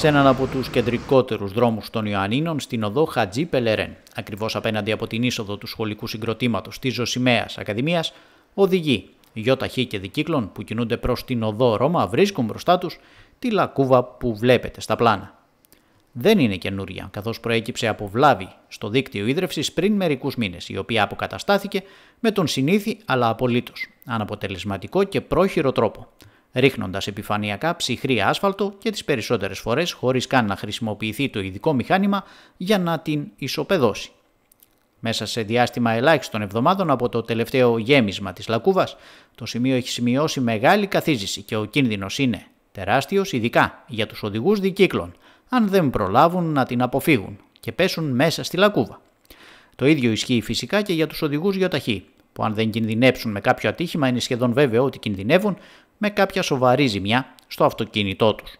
σε έναν από τους κεντρικότερους δρόμους των Ιωαννίνων στην οδό Χατζή Πελερέν. Ακριβώς απέναντι από την είσοδο του σχολικού συγκροτήματος της Ζωσιμαίας Ακαδημίας, οδηγοί ταχύ και δικύκλων που κινούνται προς την οδό Ρώμα βρίσκουν μπροστά τους τη λακκούβα που βλέπετε στα πλάνα. Δεν είναι καινούρια, καθώς προέκυψε από βλάβη στο δίκτυο ίδρυυσης πριν μερικούς μήνες, η οποία αποκαταστάθηκε με τον συνήθι αλλά απολύτως αναποτελεσματικό και πρόχειρο τρόπο ρίχνοντας επιφανειακά ψυχρή άσφαλτο και τις περισσότερες φορές χωρίς καν να χρησιμοποιηθεί το ειδικό μηχάνημα για να την ισοπεδώσει. Μέσα σε διάστημα ελάχιστων εβδομάδων από το τελευταίο γέμισμα της Λακούβας, το σημείο έχει σημειώσει μεγάλη καθίζηση και ο κίνδυνος είναι τεράστιος ειδικά για τους οδηγούς δικύκλων, αν δεν προλάβουν να την αποφύγουν και πέσουν μέσα στη Λακούβα. Το ίδιο ισχύει φυσικά και για τους οδηγούς γιοταχή, που αν δεν κινδυνεύσουν με κάποιο ατύχημα είναι σχεδόν βέβαιο ότι κινδυνεύουν με κάποια σοβαρή ζημιά στο αυτοκίνητό τους.